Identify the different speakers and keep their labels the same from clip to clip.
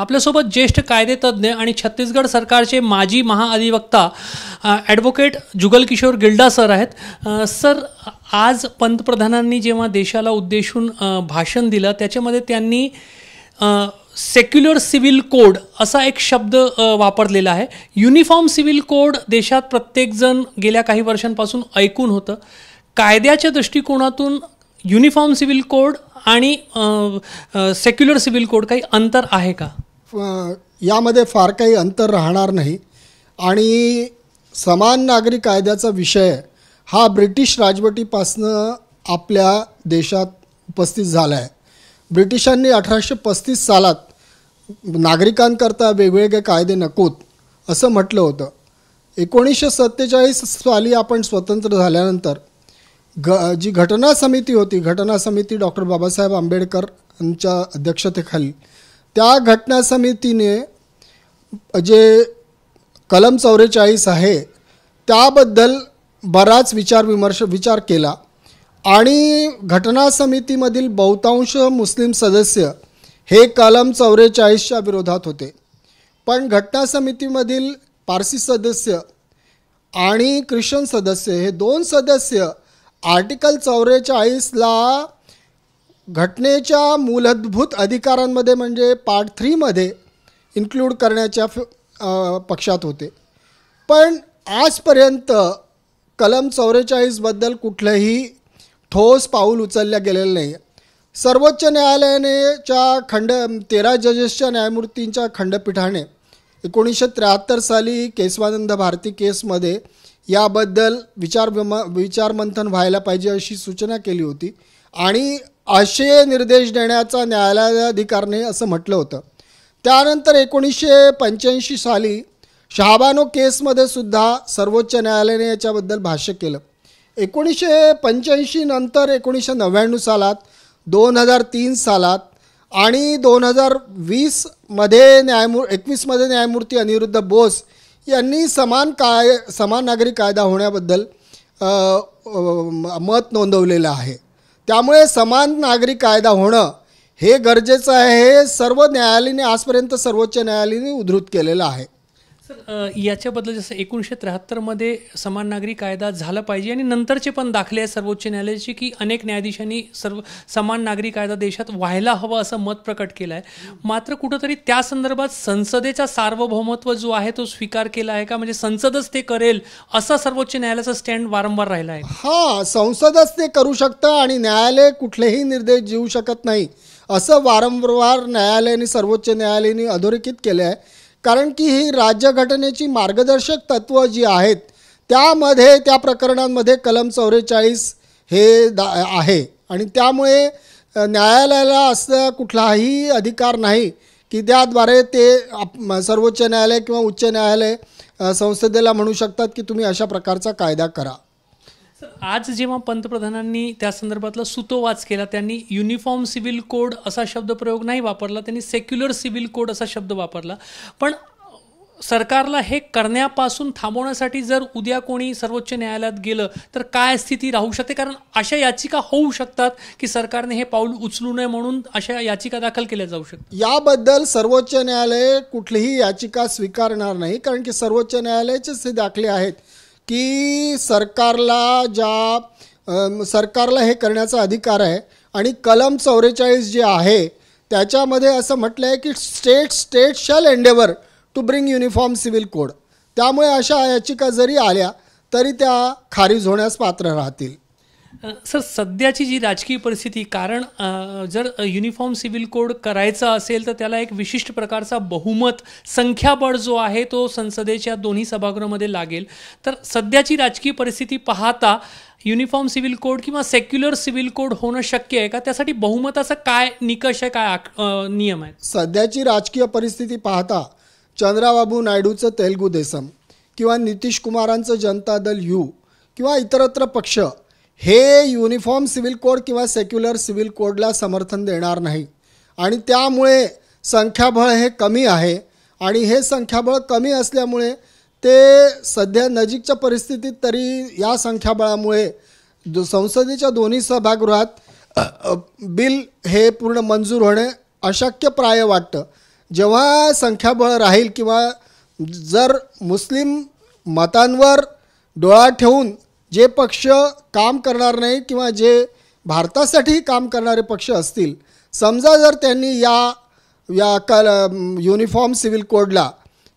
Speaker 1: आपल्यासोबत ज्येष्ठ कायदेतज्ज्ञ आणि छत्तीसगड सरकारचे माजी महाअधिवक्ता ॲडव्होकेट जुगल किशोर गिल्डा सर आहेत सर आज पंतप्रधानांनी जेव्हा देशाला उद्देशून भाषण दिलं त्याच्यामध्ये त्यांनी सेक्युलर सिव्हिल कोड असा एक शब्द वापरलेला आहे युनिफॉर्म सिव्हिल कोड देशात प्रत्येकजण गेल्या काही वर्षांपासून ऐकून होतं कायद्याच्या दृष्टिकोनातून युनिफॉर्म सिव्हिल कोड आणि सेक्युलर सिव्हिल कोड काही अंतर आहे का
Speaker 2: यामध्ये फार काही अंतर राहणार नाही आणि समान नागरी कायद्याचा विषय हा ब्रिटिश राजवटीपासनं आपल्या देशात उपस्थित झाला आहे ब्रिटिशांनी अठराशे पस्तीस सालात नागरिकांकरता वेगवेगळे कायदे नकोत असं म्हटलं होतं एकोणीसशे सत्तेचाळीस साली आपण स्वतंत्र झाल्यानंतर ग जी घटना समिती होती घटना समिती डॉक्टर बाबासाहेब आंबेडकर यांच्या अध्यक्षतेखाली त्या घटना समितीने जे कलम चौवेचाळीस आहे त्याबद्दल बराच विचार विमर्श विचार केला आणि घटना समितीमधील बहुतांश मुस्लिम सदस्य हे कलम चौवेचाळीसच्या विरोधात होते पण घटना समितीमधील पारसी सदस्य आणि ख्रिश्चन सदस्य हे दोन सदस्य आर्टिकल चौवेचाळीसला घटनेच्या मूलभूत अधिकारांमध्ये म्हणजे पार्ट थ्रीमध्ये इन्क्लूड करण्याच्या पक्षात होते पण आजपर्यंत कलम चौवेचाळीसबद्दल कुठलंही ठोस पाऊल उचलल्या गेलेलं नाही सर्वोच्च न्यायालयानेच्या खंड तेरा जजेसच्या न्यायमूर्तींच्या खंडपीठाने एकोणीसशे त्र्याहत्तर साली केशवानंद भारती केसमध्ये याबद्दल विचार विमा विचारमंथन व्हायला पाहिजे अशी सूचना केली होती आणि आशय निर्देश देण्याचा न्यायालयाधिकारने असं म्हटलं होतं त्यानंतर एकोणीसशे पंच्याऐंशी साली शहाबानो केसमध्ये सुद्धा सर्वोच्च न्यायालयाने याच्याबद्दल भाष्य केलं एकोणीसशे पंच्याऐंशी नंतर एकोणीसशे नव्याण्णव सालात दोन हजार तीन सालात आणि दोन हजार वीसमध्ये न्यायमू एकवीसमध्ये न्यायमूर्ती अनिरुद्ध बोस यांनी समान काय समान नागरी कायदा होण्याबद्दल मत नोंदवलेलं आहे त्यामुळे समान नागरी कायदा होणं हे गरजेचं आहे हे सर्व न्यायालयाने आजपर्यंत सर्वोच्च न्यायालयाने उद्धृत केलेलं आहे
Speaker 1: सर याच्याबद्दल जसं एकोणीसशे त्र्याहत्तरमध्ये समान नागरी कायदा झाला पाहिजे आणि नंतरचे पण दाखले आहे सर्वोच्च न्यायालयाचे की अनेक न्यायाधीशांनी सर्व समान नागरी कायदा देशात व्हायला हवा असं मत प्रकट केलं आहे मात्र कुठंतरी त्या संदर्भात संसदेचा सार्वभौमत्व जो आहे तो स्वीकार केला आहे का म्हणजे संसदच ते करेल असा सर्वोच्च न्यायालयाचा स्टँड वारंवार राहिला आहे
Speaker 2: हा संसदच ते करू शकतं आणि न्यायालय कुठलेही निर्देश देऊ शकत नाही असं वारंवार न्यायालयाने सर्वोच्च न्यायालयाने अधोरेखित केलं आहे कारण की ही राज्यघटनेची मार्गदर्शक तत्व जी आहेत त्यामध्ये त्या प्रकरणांमध्ये कलम चौवेचाळीस हे दा आहे आणि त्यामुळे न्यायालयाला असं कुठलाही अधिकार नाही की त्याद्वारे ते आप सर्वोच्च न्यायालय किंवा उच्च न्यायालय संसदेला म्हणू शकतात की तुम्ही अशा प्रकारचा कायदा करा
Speaker 1: आज जेव्हा पंतप्रधानांनी त्या संदर्भातला सुतोवाच केला त्यांनी युनिफॉर्म सिव्हिल कोड असा शब्द प्रयोग नाही वापरला त्यांनी सेक्युलर सिव्हिल कोड असा शब्द वापरला पण सरकारला हे करण्यापासून थांबवण्यासाठी जर उद्या कोणी सर्वोच्च न्यायालयात गेलं तर काय स्थिती राहू शकते कारण अशा याचिका होऊ शकतात की सरकारने हे पाऊल उचलू नये म्हणून अशा याचिका दाखल केल्या जाऊ शकतात
Speaker 2: याबद्दल सर्वोच्च न्यायालय कुठलीही याचिका स्वीकारणार नाही कारण की सर्वोच्च न्यायालयाचे हे दाखले आहेत की सरकारला ज्या सरकारला हे करण्याचा अधिकार आहे आणि कलम चौवेचाळीस जे आहे त्याच्यामध्ये असं म्हटलं आहे की state state shall endeavour to bring uniform civil code त्यामुळे अशा याचिका जरी आल्या तरी त्या खारिज होण्यास पात्र राहतील
Speaker 1: सर सध्याची जी राजकीय परिस्थिती कारण जर युनिफॉर्म सिव्हिल कोड करायचा असेल तर त्याला एक विशिष्ट प्रकारचा बहुमत संख्याबळ जो आहे तो संसदेच्या दोन्ही सभागृहामध्ये लागेल तर सध्याची राजकीय परिस्थिती पाहता युनिफॉर्म सिव्हिल कोड किंवा सेक्युलर सिव्हिल कोड होणं शक्य आहे का त्यासाठी बहुमताचा काय निकष आहे काय नियम आहे
Speaker 2: सध्याची राजकीय परिस्थिती पाहता चंद्राबाबू नायडूचं तेलुगू देसम किंवा नितीश कुमारांचं जनता दल यू किंवा इतरत्र पक्ष हे युनिफॉर्म सिव्हिल कोड किंवा सेक्युलर सिव्हिल कोडला समर्थन देणार नाही आणि त्यामुळे संख्याबळ हे कमी आहे आणि हे संख्याबळ कमी असल्यामुळे ते सध्या नजीकच्या परिस्थितीत तरी या संख्याबळामुळे द संसदेच्या दोन्ही सभागृहात बिल हे पूर्ण मंजूर होणे अशक्य प्राय वाटतं जेव्हा संख्याबळ राहील किंवा जर मुस्लिम मतांवर डोळा ठेवून जे पक्ष काम करणार नाही किंवा जे भारतासाठी काम करणारे पक्ष असतील समजा जर त्यांनी या या क युनिफॉर्म सिव्हिल कोडला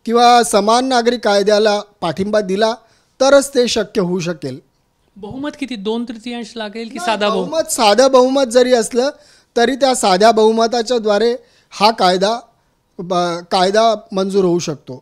Speaker 2: किंवा समान नागरिक कायद्याला पाठिंबा दिला तरच ते शक्य होऊ शकेल
Speaker 1: बहुमत किती दोन तृतीयांश लागेल की साधा बहुमत
Speaker 2: साधं बहुमत जरी असलं तरी त्या साध्या बहुमताच्या द्वारे हा कायदा कायदा मंजूर होऊ शकतो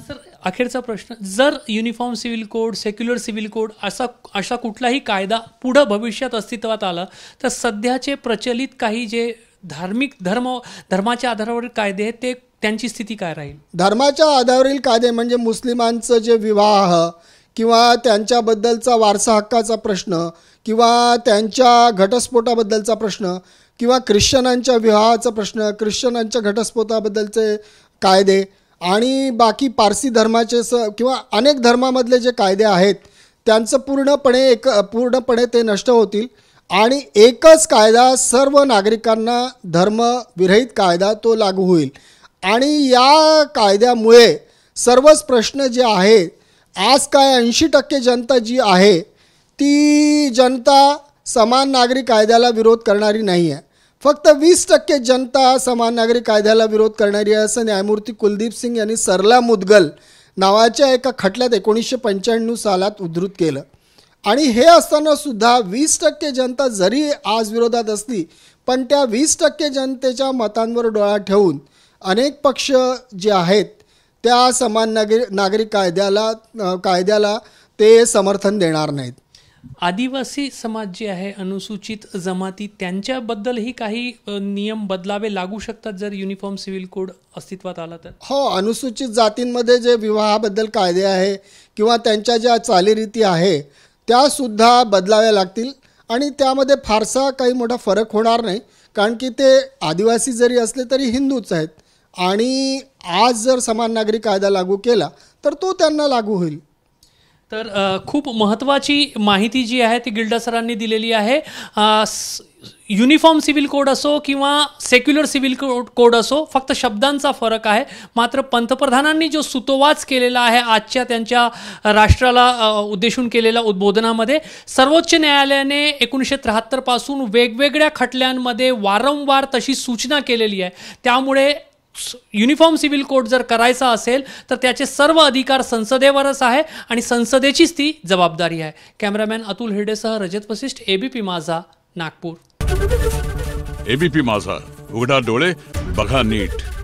Speaker 1: सर अखेरचा प्रश्न जर uniform civil code secular civil code असा अशा कुठलाही कायदा पुढं भविष्यात अस्तित्वात आला तर सध्याचे प्रचलित काही जे धार्मिक धर्म धर्माच्या आधारावरील कायदे आहेत ते त्यांची स्थिती काय राहील
Speaker 2: धर्माच्या आधारावरील कायदे म्हणजे मुस्लिमांचं जे विवाह किंवा त्यांच्याबद्दलचा वारसा हक्काचा प्रश्न किंवा त्यांच्या घटस्फोटाबद्दलचा प्रश्न किंवा ख्रिश्चनांच्या विवाहाचा प्रश्न ख्रिश्चनांच्या घटस्फोटाबद्दलचे कायदे आणि बाकी पारसी धर्माचे स किंवा अनेक धर्मामधले जे कायदे आहेत त्यांचं पूर्णपणे एक पूर्णपणे ते नष्ट होतील आणि एकच कायदा सर्व नागरिकांना धर्मविरहित कायदा तो लागू होईल आणि या कायद्यामुळे सर्वच प्रश्न जे आहे आज काय ऐंशी टक्के जनता जी आहे ती जनता समान नागरी कायद्याला विरोध करणारी नाही आहे फक्त वीस टक्के जनता समान नागरिक कायद्याला विरोध करणारी आहे असं न्यायमूर्ती कुलदीप सिंग यांनी सरला मुदगल नावाच्या एका खटल्यात एकोणीसशे पंच्याण्णव सालात उद्धृत केलं आणि हे असताना सुद्धा वीस टक्के जनता जरी आज विरोधात असली पण त्या वीस टक्के जनतेच्या मतांवर डोळा ठेवून अनेक पक्ष जे आहेत त्या समान नागरिक नागरिक कायद्याला कायद्याला ते समर्थन देणार नाहीत
Speaker 1: आदिवासी समाज जे आहे अनुसूचित जमाती त्यांच्याबद्दलही काही नियम बदलावे लागू शकतात जर युनिफॉर्म सिव्हिल कोड अस्तित्वात आला तर
Speaker 2: हो अनुसूचित जातींमध्ये जे विवाहाबद्दल कायदे आहे किंवा त्यांच्या ज्या चालीरीती आहे त्यासुद्धा बदलाव्या लागतील आणि त्यामध्ये फारसा काही मोठा फरक होणार नाही कारण की ते आदिवासी जरी असले तरी हिंदूच आहेत आणि आज जर समान नागरी कायदा लागू केला तर तो त्यांना लागू होईल
Speaker 1: तर खूप महत्त्वाची माहिती जी आहे ती गिल्डा सरांनी दिलेली आहे युनिफॉर्म सिव्हिल कोड असो किंवा सेक्युलर सिव्हिल कोड कोड असो फक्त शब्दांचा फरक आहे मात्र पंतप्रधानांनी जो सुतोवाच केलेला आहे आजच्या त्यांच्या राष्ट्राला उद्देशून केलेल्या उद्बोधनामध्ये सर्वोच्च न्यायालयाने एकोणीसशे त्र्याहत्तरपासून वेगवेगळ्या खटल्यांमध्ये वारंवार तशी सूचना केलेली आहे त्यामुळे युनिफॉर्म सिव्हिल कोड जर करायचा असेल तर त्याचे सर्व अधिकार संसदेवरच आहे आणि संसदेचीच ती जबाबदारी आहे कॅमेरामॅन अतुल हिरडेसह रजत वसिष्ठ एबीपी माझा नागपूर एबीपी माझा उघडा डोळे बघा नीट